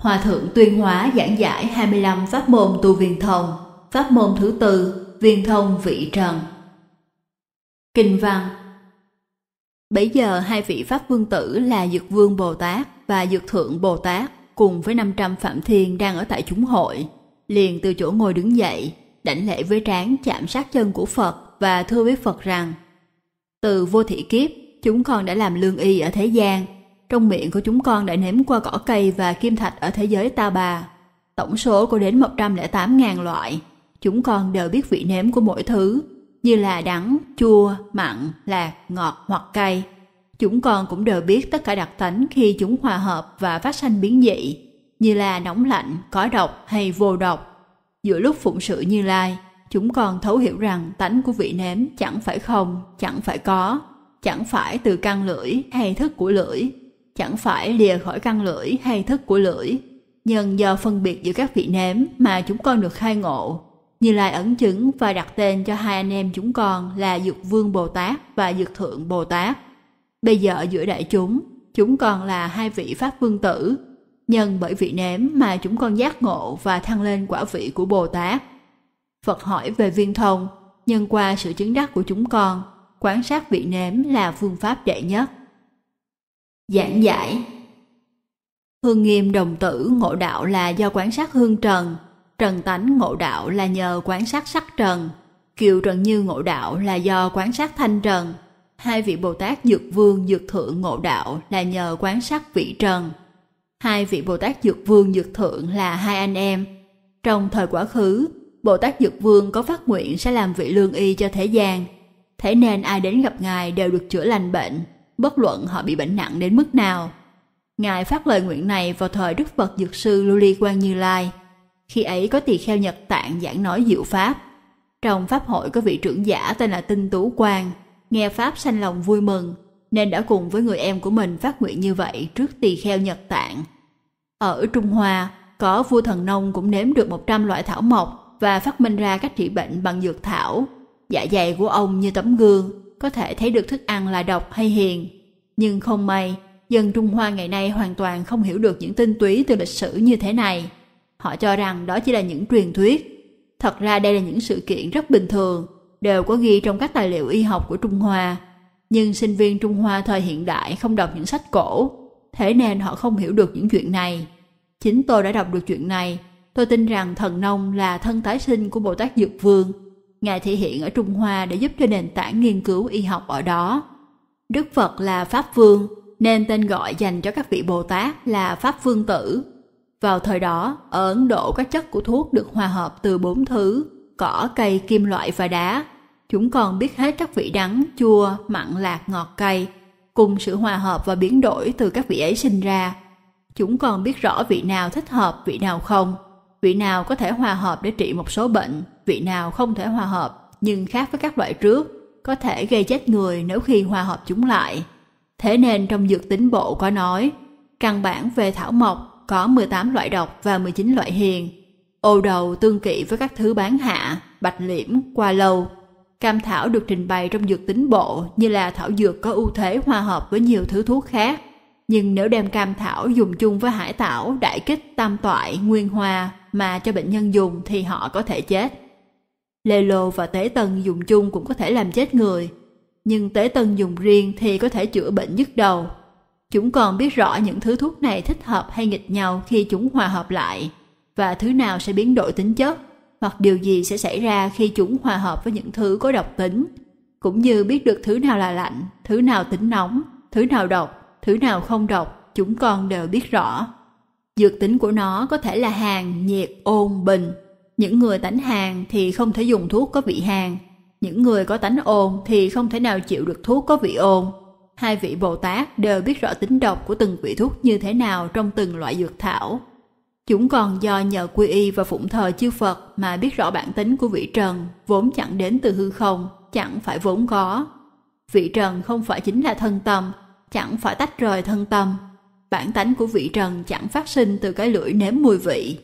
Hòa thượng tuyên hóa giảng giải 25 pháp môn tu viên thông, pháp môn thứ tư, viên thông vị trần. Kinh văn Bấy giờ hai vị Pháp Vương tử là Dược Vương Bồ Tát và Dược Thượng Bồ Tát cùng với 500 Phạm Thiên đang ở tại chúng hội, liền từ chỗ ngồi đứng dậy, đảnh lễ với trán chạm sát chân của Phật và thưa với Phật rằng Từ vô thị kiếp, chúng con đã làm lương y ở thế gian, trong miệng của chúng con đã nếm qua cỏ cây và kim thạch ở thế giới ta bà. Tổng số có đến 108.000 loại. Chúng con đều biết vị nếm của mỗi thứ, như là đắng, chua, mặn, lạc, ngọt hoặc cay. Chúng con cũng đều biết tất cả đặc tính khi chúng hòa hợp và phát sinh biến dị, như là nóng lạnh, có độc hay vô độc. Giữa lúc phụng sự Như Lai, chúng con thấu hiểu rằng tánh của vị nếm chẳng phải không, chẳng phải có, chẳng phải từ căn lưỡi hay thức của lưỡi, chẳng phải lìa khỏi căn lưỡi hay thức của lưỡi, nhưng do phân biệt giữa các vị nếm mà chúng con được khai ngộ. Như Lai ẩn chứng và đặt tên cho hai anh em chúng con là Dược Vương Bồ Tát và Dược Thượng Bồ Tát. Bây giờ giữa đại chúng, chúng con là hai vị Pháp Vương Tử, nhân bởi vị nếm mà chúng con giác ngộ và thăng lên quả vị của Bồ Tát. Phật hỏi về viên thông, nhân qua sự chứng đắc của chúng con, quán sát vị nếm là phương pháp đệ nhất giảng giải hương nghiêm đồng tử ngộ đạo là do quán sát hương trần trần tánh ngộ đạo là nhờ quán sát sắc trần kiều trần như ngộ đạo là do quán sát thanh trần hai vị bồ tát dược vương dược thượng ngộ đạo là nhờ quán sát vị trần hai vị bồ tát dược vương dược thượng là hai anh em trong thời quá khứ bồ tát dược vương có phát nguyện sẽ làm vị lương y cho thế gian thế nên ai đến gặp ngài đều được chữa lành bệnh bất luận họ bị bệnh nặng đến mức nào. Ngài phát lời nguyện này vào thời Đức Phật Dược Sư Luli Quan Như Lai. Khi ấy có tỳ kheo Nhật Tạng giảng nói diệu pháp. Trong pháp hội có vị trưởng giả tên là Tinh Tú Quang, nghe pháp sanh lòng vui mừng, nên đã cùng với người em của mình phát nguyện như vậy trước tỳ kheo Nhật Tạng. Ở Trung Hoa, có vua thần nông cũng nếm được 100 loại thảo mộc và phát minh ra cách trị bệnh bằng dược thảo. Dạ dày của ông như tấm gương, có thể thấy được thức ăn là độc hay hiền. Nhưng không may, dân Trung Hoa ngày nay hoàn toàn không hiểu được những tinh túy từ lịch sử như thế này. Họ cho rằng đó chỉ là những truyền thuyết. Thật ra đây là những sự kiện rất bình thường, đều có ghi trong các tài liệu y học của Trung Hoa. Nhưng sinh viên Trung Hoa thời hiện đại không đọc những sách cổ, thế nên họ không hiểu được những chuyện này. Chính tôi đã đọc được chuyện này, tôi tin rằng thần nông là thân tái sinh của Bồ Tát Dược Vương, Ngài thể hiện ở Trung Hoa để giúp cho nền tảng nghiên cứu y học ở đó. Đức Phật là Pháp Vương, nên tên gọi dành cho các vị Bồ Tát là Pháp Vương Tử. Vào thời đó, ở Ấn Độ các chất của thuốc được hòa hợp từ bốn thứ, cỏ, cây, kim loại và đá. Chúng còn biết hết các vị đắng, chua, mặn, lạc, ngọt, cay, cùng sự hòa hợp và biến đổi từ các vị ấy sinh ra. Chúng còn biết rõ vị nào thích hợp, vị nào không, vị nào có thể hòa hợp để trị một số bệnh, vị nào không thể hòa hợp nhưng khác với các loại trước, có thể gây chết người nếu khi hòa hợp chúng lại. Thế nên trong dược tính bộ có nói, căn bản về thảo mộc có 18 loại độc và 19 loại hiền. Ô đầu tương kỵ với các thứ bán hạ, bạch liễm, qua lâu. Cam thảo được trình bày trong dược tính bộ như là thảo dược có ưu thế hòa hợp với nhiều thứ thuốc khác. Nhưng nếu đem cam thảo dùng chung với hải tảo, đại kích, tam toại, nguyên hoa mà cho bệnh nhân dùng thì họ có thể chết. Lê Lô và Tế Tân dùng chung cũng có thể làm chết người, nhưng Tế Tân dùng riêng thì có thể chữa bệnh nhức đầu. Chúng còn biết rõ những thứ thuốc này thích hợp hay nghịch nhau khi chúng hòa hợp lại, và thứ nào sẽ biến đổi tính chất, hoặc điều gì sẽ xảy ra khi chúng hòa hợp với những thứ có độc tính, cũng như biết được thứ nào là lạnh, thứ nào tính nóng, thứ nào độc, thứ nào không độc, chúng con đều biết rõ. Dược tính của nó có thể là hàng, nhiệt, ôn, bình, những người tánh hàng thì không thể dùng thuốc có vị hàng. Những người có tánh ồn thì không thể nào chịu được thuốc có vị ồn. Hai vị Bồ Tát đều biết rõ tính độc của từng vị thuốc như thế nào trong từng loại dược thảo. Chúng còn do nhờ quy y và phụng thờ chư Phật mà biết rõ bản tính của vị trần, vốn chẳng đến từ hư không, chẳng phải vốn có. Vị trần không phải chính là thân tâm, chẳng phải tách rời thân tâm. Bản tánh của vị trần chẳng phát sinh từ cái lưỡi nếm mùi vị,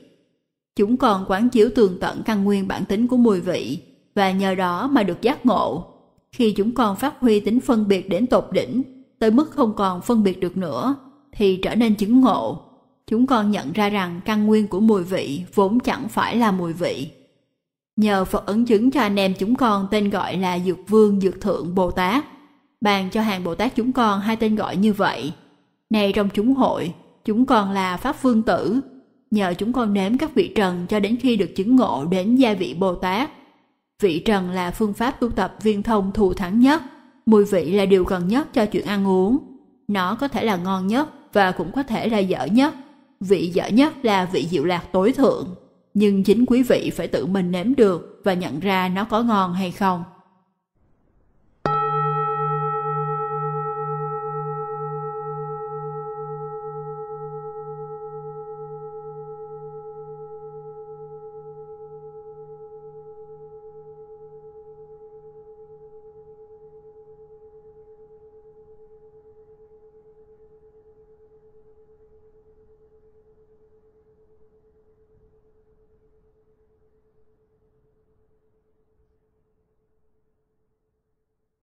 Chúng còn quán chiếu tường tận căn nguyên bản tính của mùi vị và nhờ đó mà được giác ngộ. Khi chúng còn phát huy tính phân biệt đến tột đỉnh, tới mức không còn phân biệt được nữa, thì trở nên chứng ngộ. Chúng còn nhận ra rằng căn nguyên của mùi vị vốn chẳng phải là mùi vị. Nhờ Phật ấn chứng cho anh em chúng con tên gọi là Dược Vương Dược Thượng Bồ Tát, bàn cho hàng Bồ Tát chúng con hai tên gọi như vậy. nay trong chúng hội, chúng còn là Pháp Vương Tử, nhờ chúng con nếm các vị trần cho đến khi được chứng ngộ đến gia vị Bồ Tát. Vị trần là phương pháp tu tập viên thông thù thắng nhất, mùi vị là điều cần nhất cho chuyện ăn uống. Nó có thể là ngon nhất và cũng có thể là dở nhất. Vị dở nhất là vị diệu lạc tối thượng, nhưng chính quý vị phải tự mình nếm được và nhận ra nó có ngon hay không.